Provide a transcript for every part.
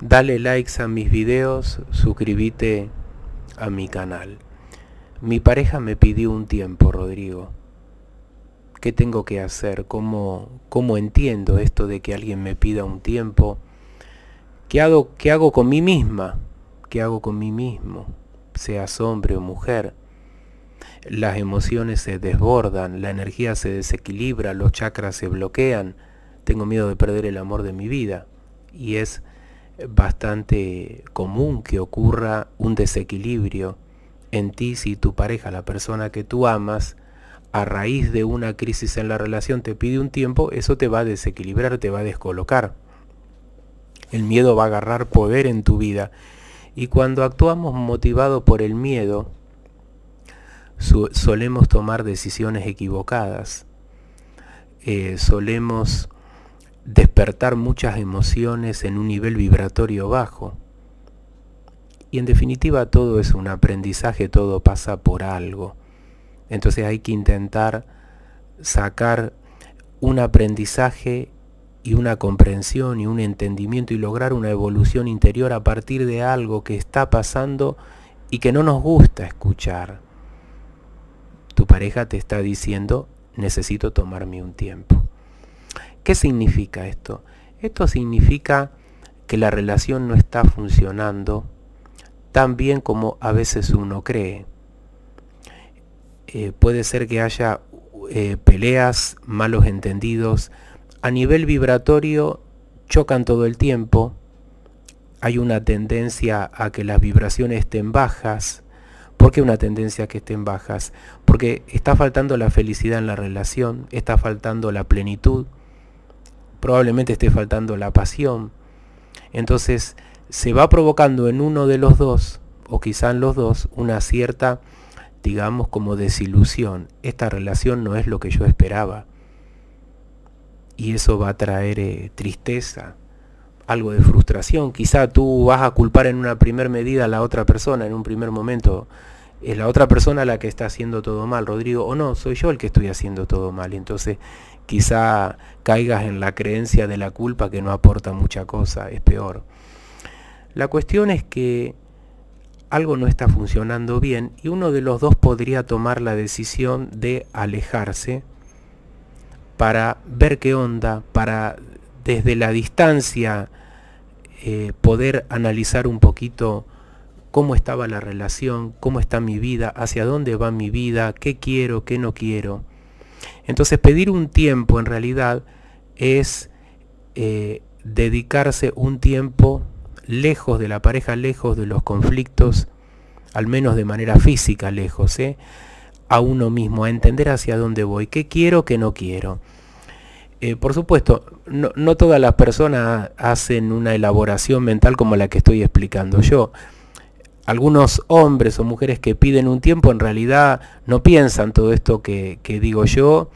Dale likes a mis videos, suscríbete a mi canal. Mi pareja me pidió un tiempo, Rodrigo. ¿Qué tengo que hacer? ¿Cómo, cómo entiendo esto de que alguien me pida un tiempo? ¿Qué hago, ¿Qué hago con mí misma? ¿Qué hago con mí mismo? Seas hombre o mujer. Las emociones se desbordan, la energía se desequilibra, los chakras se bloquean. Tengo miedo de perder el amor de mi vida. Y es bastante común que ocurra un desequilibrio en ti si tu pareja, la persona que tú amas, a raíz de una crisis en la relación te pide un tiempo, eso te va a desequilibrar, te va a descolocar. El miedo va a agarrar poder en tu vida. Y cuando actuamos motivados por el miedo, solemos tomar decisiones equivocadas. Eh, solemos despertar muchas emociones en un nivel vibratorio bajo. Y en definitiva todo es un aprendizaje, todo pasa por algo. Entonces hay que intentar sacar un aprendizaje y una comprensión y un entendimiento y lograr una evolución interior a partir de algo que está pasando y que no nos gusta escuchar. Tu pareja te está diciendo, necesito tomarme un tiempo. ¿Qué significa esto? Esto significa que la relación no está funcionando tan bien como a veces uno cree. Eh, puede ser que haya eh, peleas, malos entendidos. A nivel vibratorio chocan todo el tiempo. Hay una tendencia a que las vibraciones estén bajas. ¿Por qué una tendencia a que estén bajas? Porque está faltando la felicidad en la relación, está faltando la plenitud, probablemente esté faltando la pasión. Entonces se va provocando en uno de los dos, o quizá en los dos, una cierta, digamos, como desilusión. Esta relación no es lo que yo esperaba. Y eso va a traer eh, tristeza, algo de frustración. Quizá tú vas a culpar en una primera medida a la otra persona, en un primer momento es la otra persona la que está haciendo todo mal, Rodrigo, o no, soy yo el que estoy haciendo todo mal. Entonces quizá caigas en la creencia de la culpa que no aporta mucha cosa, es peor. La cuestión es que algo no está funcionando bien y uno de los dos podría tomar la decisión de alejarse para ver qué onda, para desde la distancia eh, poder analizar un poquito cómo estaba la relación, cómo está mi vida, hacia dónde va mi vida, qué quiero, qué no quiero. Entonces pedir un tiempo en realidad es eh, dedicarse un tiempo lejos de la pareja, lejos de los conflictos, al menos de manera física lejos, ¿eh? a uno mismo, a entender hacia dónde voy, qué quiero, qué no quiero. Eh, por supuesto, no todas las personas hacen una elaboración mental como la que estoy explicando yo algunos hombres o mujeres que piden un tiempo en realidad no piensan todo esto que, digo yo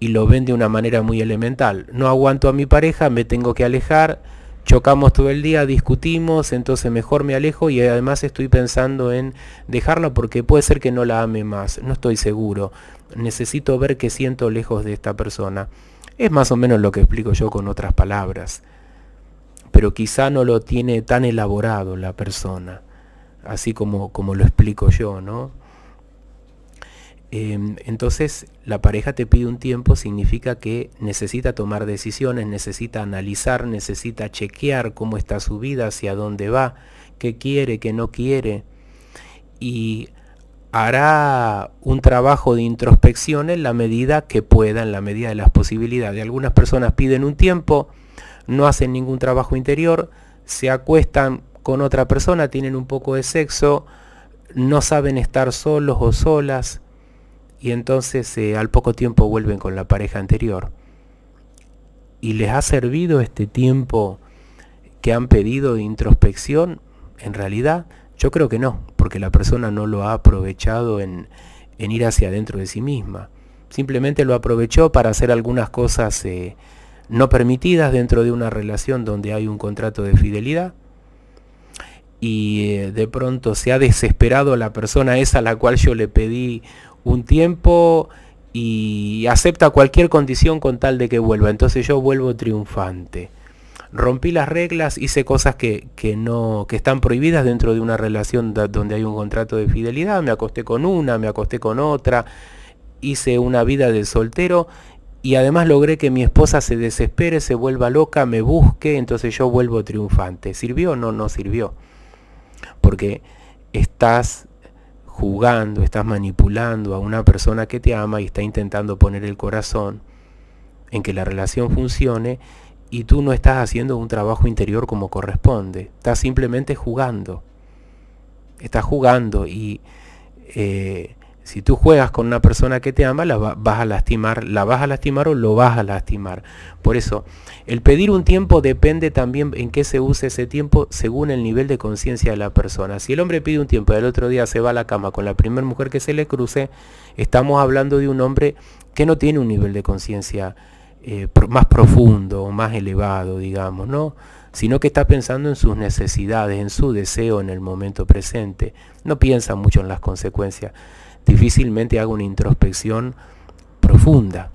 y lo ven de una manera muy elemental. No aguanto a mi pareja, me tengo que alejar, chocamos todo el día, discutimos, entonces mejor me alejo y además estoy pensando en dejarla porque puede ser que no la ame más, no estoy seguro, necesito ver qué siento lejos de esta persona. Es más o menos lo que explico yo con otras palabras, pero quizá no lo tiene tan elaborado la persona así como, como lo explico yo, ¿no? Eh, entonces, la pareja te pide un tiempo, significa que necesita tomar decisiones, necesita analizar, necesita chequear cómo está su vida, hacia dónde va, qué quiere, qué no quiere. Y hará un trabajo de introspección en la medida que pueda, en la medida de las posibilidades. Algunas personas piden un tiempo, no hacen ningún trabajo interior, se acuestan con otra persona, tienen un poco de sexo, no saben estar solos o solas y entonces eh, al poco tiempo vuelven con la pareja anterior. ¿Y les ha servido este tiempo que han pedido de introspección? En realidad, yo creo que no, porque la persona no lo ha aprovechado en, ir hacia adentro de sí misma. Simplemente lo aprovechó para hacer algunas cosas eh, no permitidas dentro de una relación donde hay un contrato de fidelidad y eh, de pronto se ha desesperado la persona esa a la cual yo le pedí un tiempo y acepta cualquier condición con tal de que vuelva. Entonces yo vuelvo triunfante. Rompí las reglas, hice cosas que, que no, que están prohibidas dentro de una relación donde hay un contrato de fidelidad. Me acosté con una, me acosté con otra, hice una vida de soltero y además logré que mi esposa se desespere, se vuelva loca, me busque, entonces yo vuelvo triunfante. ¿Sirvió o no? No sirvió porque estás jugando, estás manipulando a una persona que te ama y está intentando poner el corazón en que la relación funcione y tú no estás haciendo un trabajo interior como corresponde, estás simplemente jugando, estás jugando y eh, si tú juegas con una persona que te ama, la vas a lastimar, la vas a lastimar o lo vas a lastimar. Por eso, el pedir un tiempo depende también en qué se use ese tiempo según el nivel de conciencia de la persona. Si el hombre pide un tiempo y el otro día se va a la cama con la primera mujer que se le cruce, estamos hablando de un hombre que no tiene un nivel de conciencia eh, más profundo o más elevado, digamos, ¿no? sino que está pensando en sus necesidades, en su deseo en el momento presente. No piensa mucho en las consecuencias difícilmente hago una introspección profunda.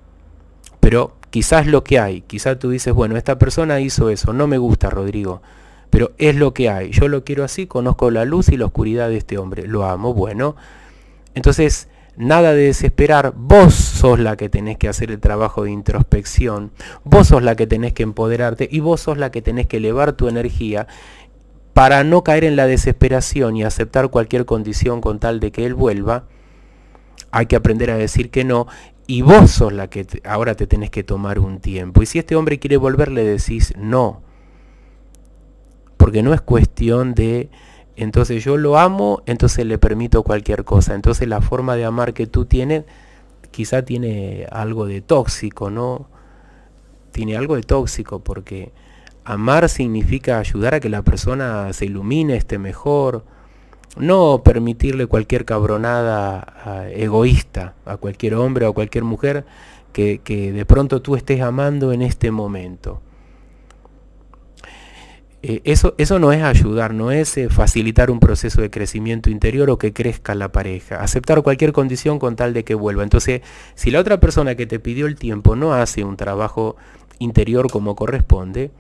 Pero quizás lo que hay, quizás tú dices, bueno, esta persona hizo eso, no me gusta Rodrigo, pero es lo que hay, yo lo quiero así, conozco la luz y la oscuridad de este hombre, lo amo, bueno. Entonces, nada de desesperar, vos sos la que tenés que hacer el trabajo de introspección, vos sos la que tenés que empoderarte y vos sos la que tenés que elevar tu energía para no caer en la desesperación y aceptar cualquier condición con tal de que él vuelva hay que aprender a decir que no y vos sos la que ahora te tenés que tomar un tiempo. Y si este hombre quiere volver, le decís no. Porque no es cuestión de, entonces yo lo amo, entonces le permito cualquier cosa. Entonces la forma de amar que tú tienes quizá tiene algo de tóxico, ¿no? Tiene algo de tóxico porque amar significa ayudar a que la persona se ilumine, esté mejor, no permitirle cualquier cabronada egoísta a cualquier hombre o a cualquier mujer que, de pronto tú estés amando en este momento. Eh, eso, eso no es ayudar, no es eh, facilitar un proceso de crecimiento interior o que crezca la pareja. Aceptar cualquier condición con tal de que vuelva. Entonces, si la otra persona que te pidió el tiempo no hace un trabajo interior como corresponde,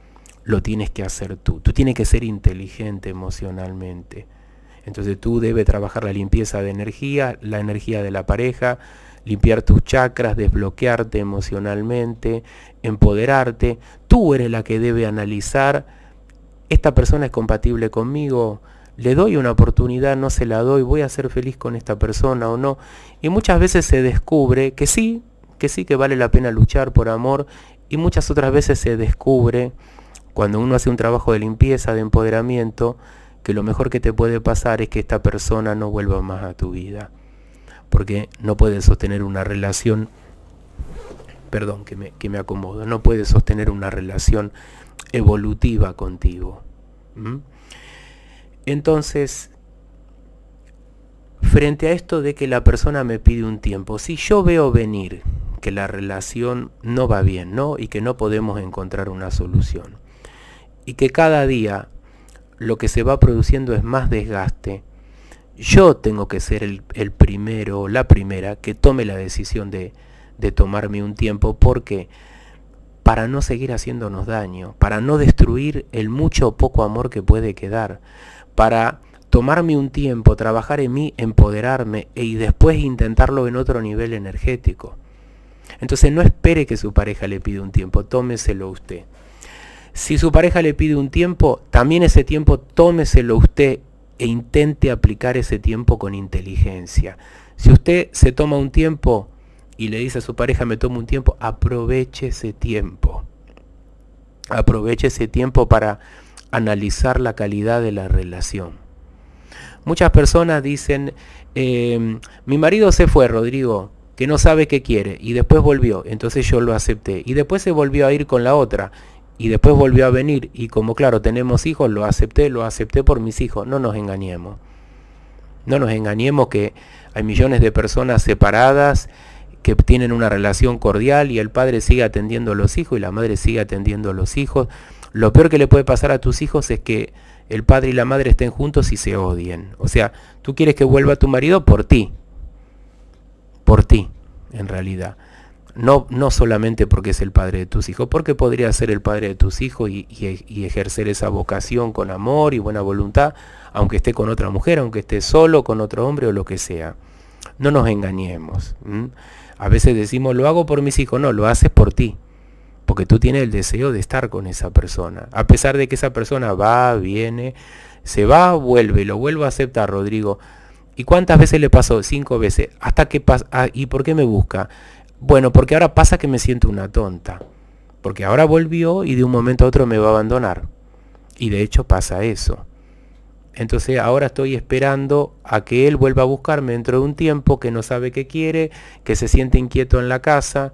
lo tienes que hacer tú. Tú tienes que ser inteligente emocionalmente. Entonces tú debes trabajar la limpieza de energía, la energía de la pareja, limpiar tus chakras, desbloquearte emocionalmente, empoderarte. Tú eres la que debe analizar, esta persona es compatible conmigo, le doy una oportunidad, no se la doy, voy a ser feliz con esta persona o no. Y muchas veces se descubre que sí, que sí que vale la pena luchar por amor y muchas otras veces se descubre cuando uno hace un trabajo de limpieza, de empoderamiento, que lo mejor que te puede pasar es que esta persona no vuelva más a tu vida. Porque no puede sostener una relación, perdón que me, que acomodo, no puede sostener una relación evolutiva contigo. Entonces, frente a esto de que la persona me pide un tiempo, si yo veo venir que la relación no va bien, ¿no? Y que no podemos encontrar una solución. Y que cada día lo que se va produciendo es más desgaste. Yo tengo que ser el, primero o la primera que tome la decisión de, de tomarme un tiempo porque para no seguir haciéndonos daño, para no destruir el mucho o poco amor que puede quedar, para tomarme un tiempo, trabajar en mí, empoderarme y después intentarlo en otro nivel energético. Entonces no espere que su pareja le pida un tiempo, tómeselo usted. Si su pareja le pide un tiempo, también ese tiempo tómeselo usted e intente aplicar ese tiempo con inteligencia. Si usted se toma un tiempo y le dice a su pareja me tomo un tiempo, aproveche ese tiempo. Aproveche ese tiempo para analizar la calidad de la relación. Muchas personas dicen, em, mi marido se fue, Rodrigo, que no sabe qué quiere, y después volvió, entonces yo lo acepté, y después se volvió a ir con la otra, y después volvió a venir y como claro, tenemos hijos, lo acepté, lo acepté por mis hijos, no nos engañemos. No nos engañemos que hay millones de personas separadas que tienen una relación cordial y el padre sigue atendiendo a los hijos y la madre sigue atendiendo a los hijos. Lo peor que le puede pasar a tus hijos es que el padre y la madre estén juntos y se odien. O sea, tú quieres que vuelva tu marido por ti. Por ti, en realidad. No, solamente porque es el padre de tus hijos, porque podría ser el padre de tus hijos y, ejercer esa vocación con amor y buena voluntad, aunque esté con otra mujer, aunque esté solo, con otro hombre o lo que sea. No nos engañemos. A veces decimos, lo hago por mis hijos. No, lo haces por ti. Porque tú tienes el deseo de estar con esa persona. A pesar de que esa persona va, viene, se va, vuelve, lo vuelvo a aceptar, Rodrigo. ¿Y cuántas veces le pasó? Cinco veces. ¿Hasta qué ah, ¿Y por qué me busca? Bueno, porque ahora pasa que me siento una tonta. Porque ahora volvió y de un momento a otro me va a abandonar. Y de hecho pasa eso. Entonces ahora estoy esperando a que él vuelva a buscarme dentro de un tiempo, que no sabe qué quiere, que se siente inquieto en la casa.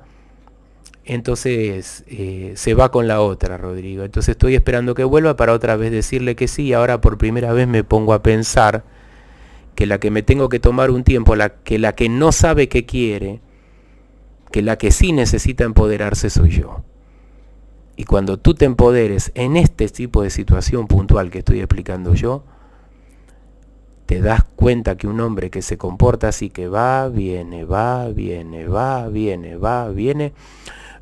Entonces eh, se va con la otra, Rodrigo. Entonces estoy esperando que vuelva para otra vez decirle que sí. Ahora por primera vez me pongo a pensar que la que me tengo que tomar un tiempo, la que, la que no sabe qué quiere, que la que sí necesita empoderarse soy yo. Y cuando tú te empoderes en este tipo de situación puntual que estoy explicando yo, te das cuenta que un hombre que se comporta así, que va, viene, va, viene, va, viene, va, viene,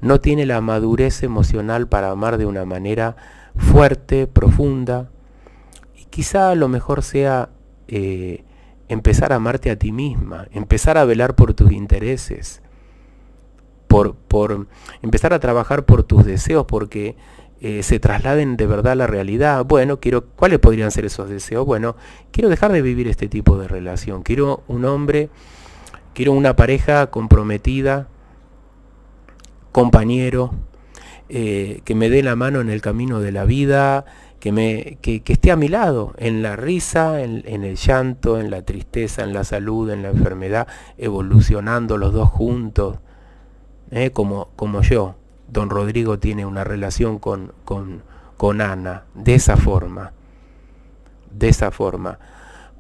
no tiene la madurez emocional para amar de una manera fuerte, profunda. Y quizá lo mejor sea eh, empezar a amarte a ti misma, empezar a velar por tus intereses, por, empezar a trabajar por tus deseos, porque eh, se trasladen de verdad a la realidad. Bueno, quiero, ¿cuáles podrían ser esos deseos? Bueno, quiero dejar de vivir este tipo de relación. Quiero un hombre, quiero una pareja comprometida, compañero, eh, que me dé la mano en el camino de la vida, que, me, que, esté a mi lado, en la risa, en, el llanto, en la tristeza, en la salud, en la enfermedad, evolucionando los dos juntos. ¿eh? como, como yo. Don Rodrigo tiene una relación con, con, con Ana, de esa forma, de esa forma,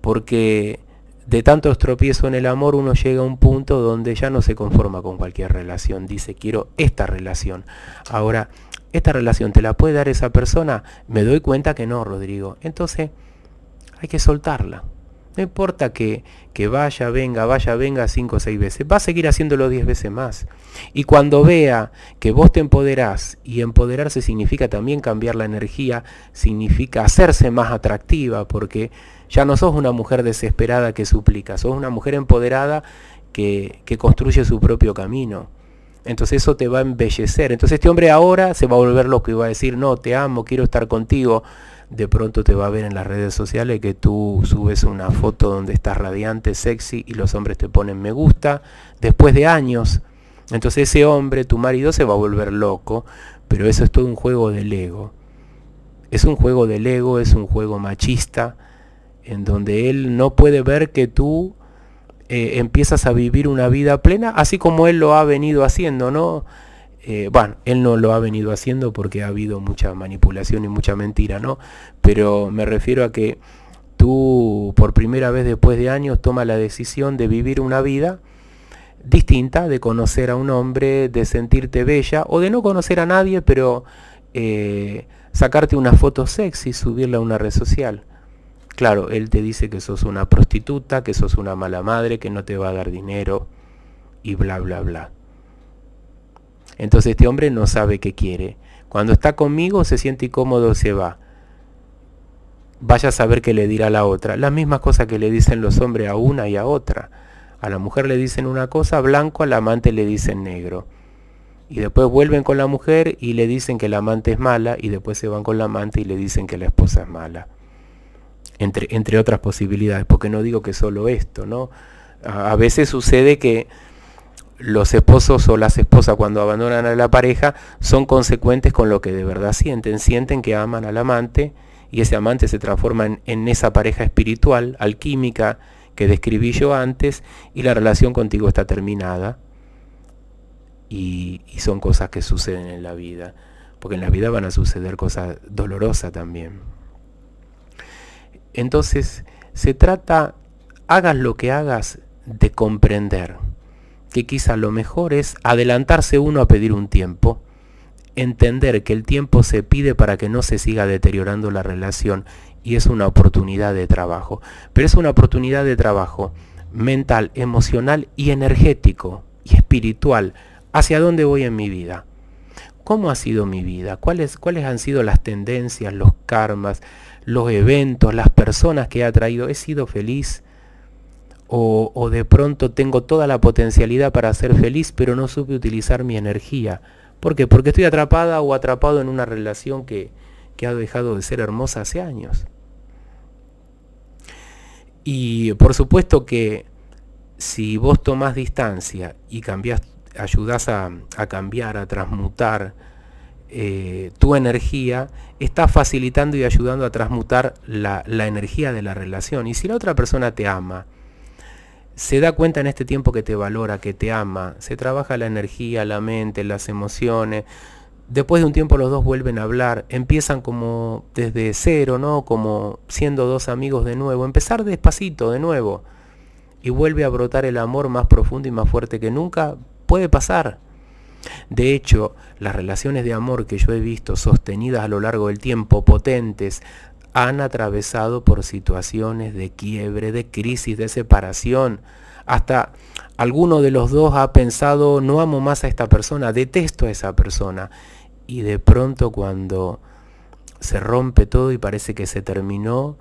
porque de tantos tropiezos en el amor uno llega a un punto donde ya no se conforma con cualquier relación, dice quiero esta relación. Ahora, esta relación te la puede dar esa persona, me doy cuenta que no, Rodrigo. Entonces, hay que soltarla. No importa que, vaya, venga, vaya, venga cinco o seis veces. Va a seguir haciéndolo diez veces más. Y cuando vea que vos te empoderás, y empoderarse significa también cambiar la energía, significa hacerse más atractiva, porque ya no sos una mujer desesperada que suplica, sos una mujer empoderada que, que construye su propio camino. Entonces eso te va a embellecer. Entonces este hombre ahora se va a volver loco y va a decir, no, te amo, quiero estar contigo de pronto te va a ver en las redes sociales que tú subes una foto donde estás radiante, sexy y los hombres te ponen me gusta después de años. Entonces ese hombre, tu marido, se va a volver loco, pero eso es todo un juego del ego. Es un juego del ego, es un juego machista, en donde él no puede ver que tú eh, empiezas a vivir una vida plena, así como él lo ha venido haciendo, ¿no? Eh, bueno, él no lo ha venido haciendo porque ha habido mucha manipulación y mucha mentira, ¿no? Pero me refiero a que tú por primera vez después de años tomas la decisión de vivir una vida distinta, de conocer a un hombre, de sentirte bella o de no conocer a nadie, pero eh, sacarte una foto sexy y subirla a una red social. Claro, él te dice que sos una prostituta, que sos una mala madre, que no te va a dar dinero y bla, bla, bla. Entonces este hombre no sabe qué quiere. Cuando está conmigo se siente incómodo, se va. Vaya a saber qué le dirá la otra. Las mismas cosas que le dicen los hombres a una y a otra. A la mujer le dicen una cosa blanco, al amante le dicen negro. Y después vuelven con la mujer y le dicen que la amante es mala y después se van con la amante y le dicen que la esposa es mala. Entre, entre otras posibilidades, porque no digo que solo esto, ¿no? a veces sucede que los esposos o las esposas cuando abandonan a la pareja son consecuentes con lo que de verdad sienten. Sienten que aman al amante y ese amante se transforma en, esa pareja espiritual, alquímica, que describí yo antes y la relación contigo está terminada. Y, y son cosas que suceden en la vida, porque en la vida van a suceder cosas dolorosas también. Entonces, se trata, hagas lo que hagas, de comprender que quizá lo mejor es adelantarse uno a pedir un tiempo, entender que el tiempo se pide para que no se siga deteriorando la relación y es una oportunidad de trabajo. Pero es una oportunidad de trabajo mental, emocional y energético y espiritual. ¿Hacia dónde voy en mi vida? ¿Cómo ha sido mi vida? ¿Cuáles, cuáles han sido las tendencias, los karmas, los eventos, las personas que he atraído? ¿He sido feliz? O, de pronto tengo toda la potencialidad para ser feliz, pero no supe utilizar mi energía. ¿Por qué? Porque estoy atrapada o atrapado en una relación que, ha dejado de ser hermosa hace años. Y por supuesto que si vos tomás distancia y cambias, ayudás a, cambiar, a transmutar eh, tu energía, estás facilitando y ayudando a transmutar la energía de la relación. Y si la otra persona te ama, se da cuenta en este tiempo que te valora, que te ama, se trabaja la energía, la mente, las emociones. Después de un tiempo los dos vuelven a hablar, empiezan como desde cero, ¿no? Como siendo dos amigos de nuevo, empezar despacito de nuevo. Y vuelve a brotar el amor más profundo y más fuerte que nunca puede pasar. De hecho, las relaciones de amor que yo he visto sostenidas a lo largo del tiempo, potentes, han atravesado por situaciones de quiebre, de crisis, de separación. Hasta alguno de los dos ha pensado, no amo más a esta persona, detesto a esa persona. Y de pronto cuando se rompe todo y parece que se terminó,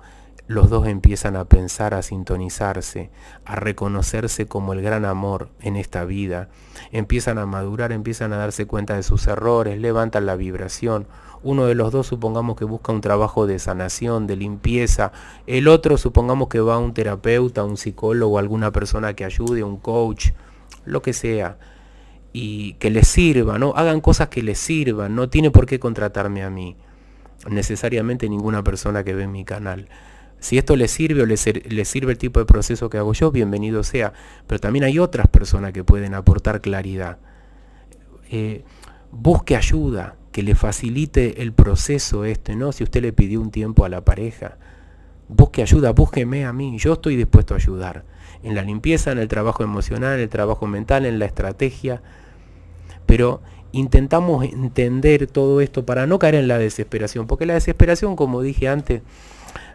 los dos empiezan a pensar, a sintonizarse, a reconocerse como el gran amor en esta vida. Empiezan a madurar, empiezan a darse cuenta de sus errores, levantan la vibración. Uno de los dos supongamos que busca un trabajo de sanación, de limpieza. El otro supongamos que va a un terapeuta, un psicólogo, alguna persona que ayude, un coach, lo que sea. Y que les sirva, ¿no? Hagan cosas que les sirvan. No tiene por qué contratarme a mí. Necesariamente ninguna persona que ve mi canal. Si esto le sirve o le, sirve el tipo de proceso que hago yo, bienvenido sea. Pero también hay otras personas que pueden aportar claridad. Eh, busque ayuda que le facilite el proceso este, ¿no? Si usted le pidió un tiempo a la pareja, busque ayuda, búsqueme a mí, yo estoy dispuesto a ayudar. En la limpieza, en el trabajo emocional, en el trabajo mental, en la estrategia. Pero intentamos entender todo esto para no caer en la desesperación, porque la desesperación, como dije antes,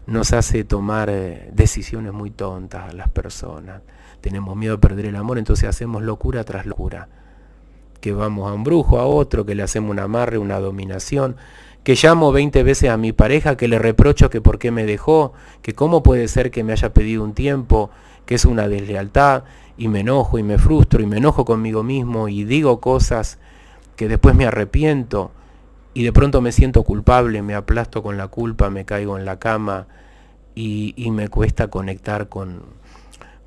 nos hace tomar eh, decisiones muy tontas a las personas. Tenemos miedo a perder el amor, entonces hacemos locura tras locura. Que vamos a un brujo, a otro, que le hacemos un amarre, una dominación, que llamo 20 veces a mi pareja, que le reprocho que por qué me dejó, que cómo puede ser que me haya pedido un tiempo, que es una deslealtad, y me enojo y me frustro y me enojo conmigo mismo y digo cosas que después me arrepiento y de pronto me siento culpable, me aplasto con la culpa, me caigo en la cama y, me cuesta conectar con,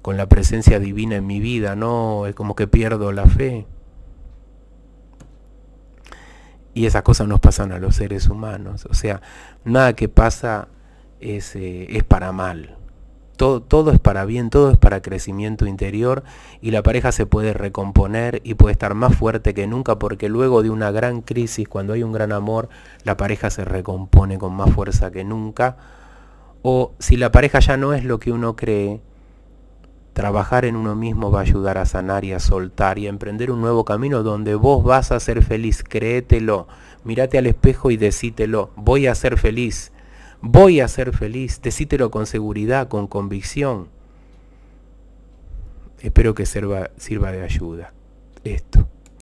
con la presencia divina en mi vida, ¿no? Es como que pierdo la fe. Y esas cosas nos pasan a los seres humanos. O sea, nada que pasa es, eh, es para mal todo, es para bien, todo es para crecimiento interior y la pareja se puede recomponer y puede estar más fuerte que nunca porque luego de una gran crisis, cuando hay un gran amor, la pareja se recompone con más fuerza que nunca. O si la pareja ya no es lo que uno cree, trabajar en uno mismo va a ayudar a sanar y a soltar y a emprender un nuevo camino donde vos vas a ser feliz, créetelo, mirate al espejo y decítelo, voy a ser feliz voy a ser feliz, decítelo con seguridad, con convicción. Espero que sirva, sirva de ayuda esto.